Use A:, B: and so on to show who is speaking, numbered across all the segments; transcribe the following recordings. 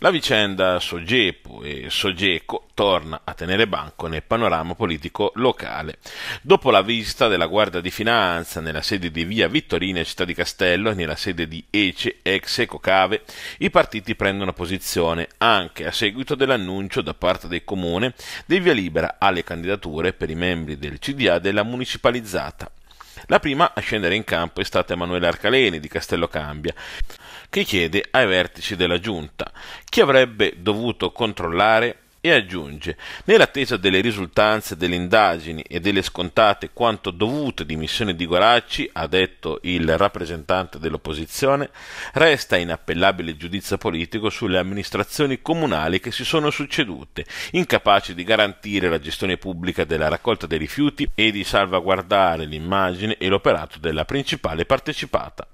A: La vicenda Sogepu e Sogeco torna a tenere banco nel panorama politico locale. Dopo la visita della Guardia di Finanza nella sede di Via Vittorina, città di Castello, e nella sede di Ece, ex Ecocave, i partiti prendono posizione anche a seguito dell'annuncio da parte del Comune di via libera alle candidature per i membri del CDA della municipalizzata. La prima a scendere in campo è stata Emanuele Arcaleni di Castello Cambia, che chiede ai vertici della giunta chi avrebbe dovuto controllare e aggiunge nell'attesa delle risultanze delle indagini e delle scontate quanto dovute dimissioni di Goracci, ha detto il rappresentante dell'opposizione, resta inappellabile giudizio politico sulle amministrazioni comunali che si sono succedute, incapaci di garantire la gestione pubblica della raccolta dei rifiuti e di salvaguardare l'immagine e l'operato della principale partecipata.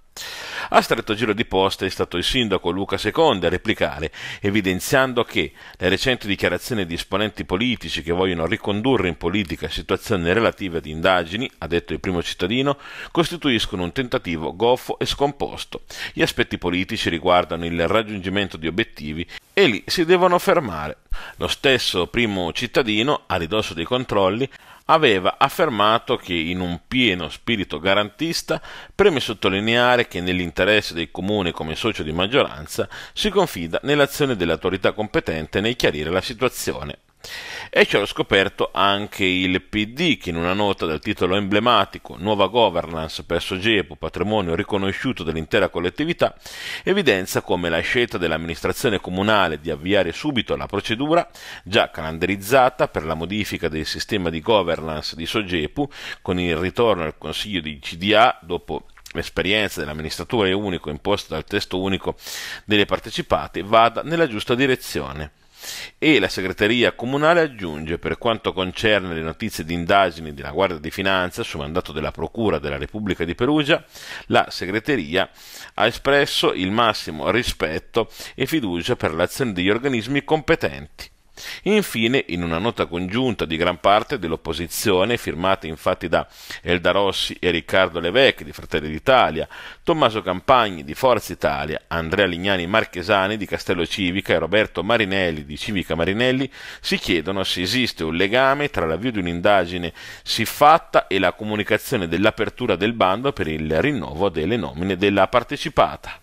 A: A stretto giro di posta è stato il sindaco Luca II a replicare, evidenziando che le recenti dichiarazioni di esponenti politici che vogliono ricondurre in politica situazioni relative ad indagini, ha detto il primo cittadino, costituiscono un tentativo goffo e scomposto. Gli aspetti politici riguardano il raggiungimento di obiettivi e lì si devono fermare. Lo stesso primo cittadino, a ridosso dei controlli, aveva affermato che in un pieno spirito garantista preme sottolineare che nell'interesse del comune come socio di maggioranza si confida nell'azione dell'autorità competente nel chiarire la situazione. E ci hanno scoperto anche il PD che in una nota dal titolo emblematico Nuova governance per Sogepo, patrimonio riconosciuto dell'intera collettività, evidenzia come la scelta dell'amministrazione comunale di avviare subito la procedura già calendarizzata per la modifica del sistema di governance di Sogepu con il ritorno al Consiglio di CDA dopo l'esperienza dell'amministratore unico imposta dal testo unico delle partecipate vada nella giusta direzione. E la segreteria comunale aggiunge, per quanto concerne le notizie di indagini della Guardia di Finanza su mandato della Procura della Repubblica di Perugia, la segreteria ha espresso il massimo rispetto e fiducia per l'azione degli organismi competenti Infine, in una nota congiunta di gran parte dell'opposizione, firmata infatti da Elda Rossi e Riccardo Levecchi di Fratelli d'Italia, Tommaso Campagni di Forza Italia, Andrea Lignani Marchesani di Castello Civica e Roberto Marinelli di Civica Marinelli, si chiedono se esiste un legame tra l'avvio di un'indagine siffatta e la comunicazione dell'apertura del bando per il rinnovo delle nomine della partecipata.